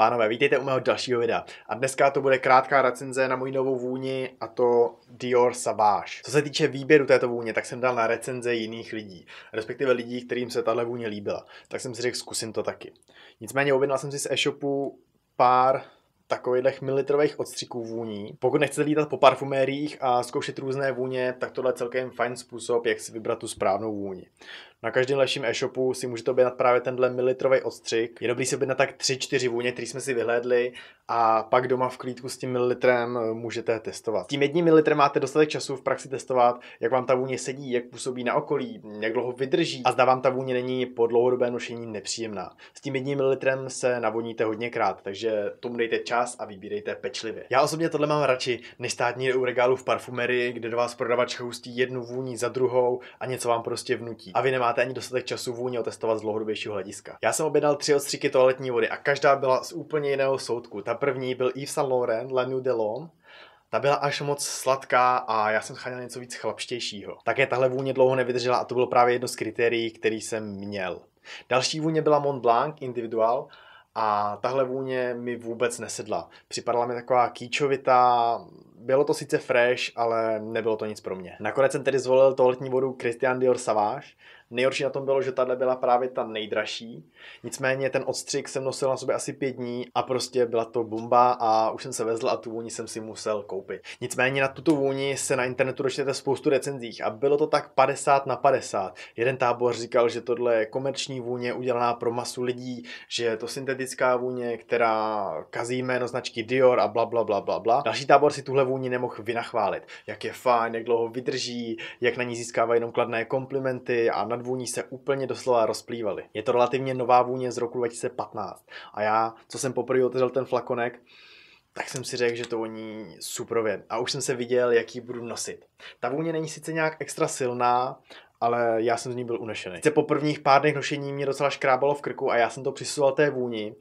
Pánové, vítejte u mého dalšího videa. A dneska to bude krátká recenze na můj novou vůni a to Dior Savage. Co se týče výběru této vůně, tak jsem dal na recenze jiných lidí, respektive lidí, kterým se tahle vůně líbila. Tak jsem si řekl, zkusím to taky. Nicméně objednal jsem si z e-shopu pár takových mililitrových odstřiků vůní. Pokud nechcete lítat po parfumériích a zkoušet různé vůně, tak tohle je celkem fajn způsob, jak si vybrat tu správnou vůni. Na každém lepším e-shopu si můžete objednat právě tenhle mililitrový odstřik. Je dobrý si objednat tak 3-4 vůně, který jsme si vyhlédli a pak doma v klídku s tím mililitrem eh, můžete testovat. Tím jedním mililitrem máte dostatek času v praxi testovat, jak vám ta vůně sedí, jak působí na okolí, jak dlouho vydrží a zda vám ta vůně není po dlouhodobé nošení nepříjemná. S tím jedním mililitrem se navoníte hodněkrát, takže tomu dejte čas a vybírejte pečlivě. Já osobně tohle mám radši než státní u regálu v parfumerii, kde do vás prodavač hustí jednu vůni za druhou a něco vám prostě vnutí. A vy nemáte nemáte ani dostatek času vůně otestovat z dlouhodobějšího hlediska. Já jsem objednal tři odstřiky toaletní vody a každá byla z úplně jiného soudku. Ta první byl Yves Saint Laurent La Nuit de ta byla až moc sladká a já jsem scháněl něco víc chlapštějšího. Také tahle vůně dlouho nevydržela a to bylo právě jedno z kritérií, který jsem měl. Další vůně byla Mont Blanc Individual a tahle vůně mi vůbec nesedla. Připadala mi taková kýčovitá, bylo to sice fresh, ale nebylo to nic pro mě. Nakonec jsem tedy zvolil toaletní vodu Christian Dior Savage. Nejhorší na tom bylo, že tahle byla právě ta nejdražší. Nicméně ten odstřik jsem nosil na sobě asi pět dní a prostě byla to bomba a už jsem se vezl a tu vůni jsem si musel koupit. Nicméně na tuto vůni se na internetu dočtete spoustu recenzích a bylo to tak 50 na 50. Jeden tábor říkal, že tohle je komerční vůně udělaná pro masu lidí, že je to syntetická vůně, která kazí jméno značky Dior a bla bla bla bla bla. Další tábor si tuhle vůni nemohl vynachválit. Jak je fajn, jak dlouho vydrží, jak na ní získává jenom kladné komplimenty a nad vůní se úplně doslova rozplývaly. Je to relativně nová vůně z roku 2015 a já, co jsem poprvé otevřel ten flakonek, tak jsem si řekl, že to voní suprově a už jsem se viděl, jaký budu nosit. Ta vůně není sice nějak extra silná, ale já jsem z ní byl unešený. Se po prvních pár dnech nošení mě docela škrábalo v krku a já jsem to přisuval té vůni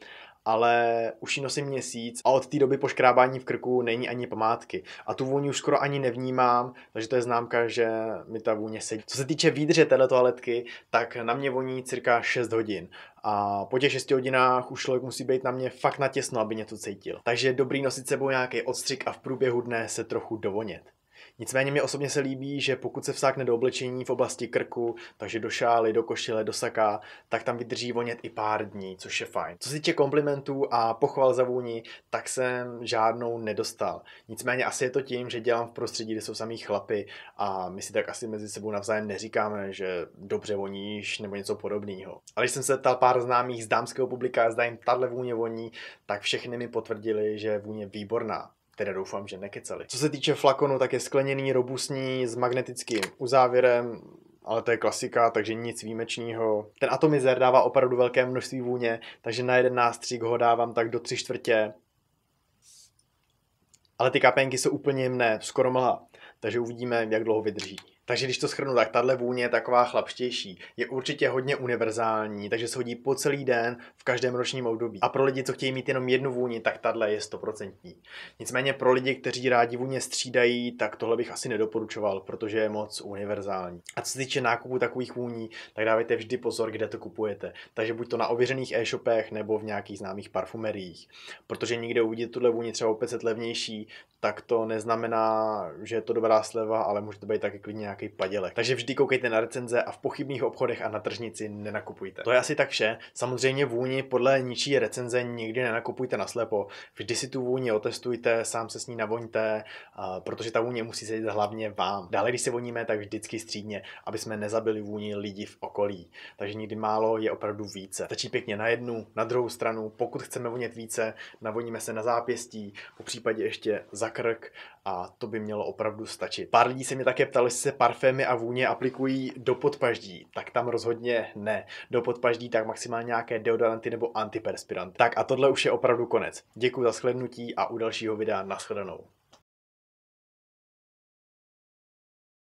ale už ji nosím měsíc a od té doby poškrábání v krku není ani památky. A tu vůni už skoro ani nevnímám, takže to je známka, že mi ta vůně sedí. Co se týče výdře této toaletky, tak na mě voní cirka 6 hodin. A po těch 6 hodinách už člověk musí být na mě fakt natěsno, aby něco cítil. Takže je dobrý nosit sebou nějaký odstřik a v průběhu dne se trochu dovonět. Nicméně mě osobně se líbí, že pokud se vsákne do oblečení v oblasti krku, takže do šály, do košile, do saká, tak tam vydrží vonět i pár dní, což je fajn. Co se týče komplimentů a pochval za vůni, tak jsem žádnou nedostal. Nicméně asi je to tím, že dělám v prostředí, kde jsou samý chlapy a my si tak asi mezi sebou navzájem neříkáme, že dobře voníš nebo něco podobného. Ale když jsem se ptal pár známých z dámského publika, zda jim tahle vůně voní, tak všechny mi potvrdili, že vůně výborná. Teda doufám, že nekecali. Co se týče flakonu, tak je skleněný, robustní, s magnetickým uzávěrem, ale to je klasika, takže nic výjimečného. Ten atomizer dává opravdu velké množství vůně, takže na jeden nástřík ho dávám tak do tři čtvrtě. Ale ty kapenky jsou úplně jemné, skoro mlha, takže uvidíme, jak dlouho vydrží. Takže když to schrnu, tak tahle vůně je taková chlapštější. Je určitě hodně univerzální, takže se hodí po celý den v každém ročním období. A pro lidi, co chtějí mít jenom jednu vůni, tak tahle je stoprocentní. Nicméně pro lidi, kteří rádi vůně střídají, tak tohle bych asi nedoporučoval, protože je moc univerzální. A co se týče nákupu takových vůní, tak dávejte vždy pozor, kde to kupujete. Takže buď to na ověřených e-shopech nebo v nějakých známých parfumeriích. Protože někde uvidíte tuhle vůni třeba o 500 levnější, tak to neznamená, že je to dobrá sleva, ale může to být taky klidně nějaký padělek. Takže vždy koukejte na recenze a v pochybných obchodech a na tržnici nenakupujte. To je asi tak vše. Samozřejmě vůni podle ničí recenze nikdy nenakupujte naslepo. Vždy si tu vůni otestujte, sám se s ní navoňte, protože ta vůně musí sedět hlavně vám. Dále, když se voníme, tak vždycky střídně, aby jsme nezabili vůni lidí v okolí. Takže nikdy málo je opravdu více. Stačí pěkně na jednu, na druhou stranu. Pokud chceme vonět více, navoníme se na zápěstí, po případě ještě za krk a to by mělo opravdu stačit. Pár lidí se mě také ptali, jestli se parfémy a vůně aplikují do podpaždí, tak tam rozhodně ne. Do podpaždí tak maximálně nějaké deodoranty nebo antiperspiranty. Tak a tohle už je opravdu konec. Děkuji za shlednutí a u dalšího videa naschledanou.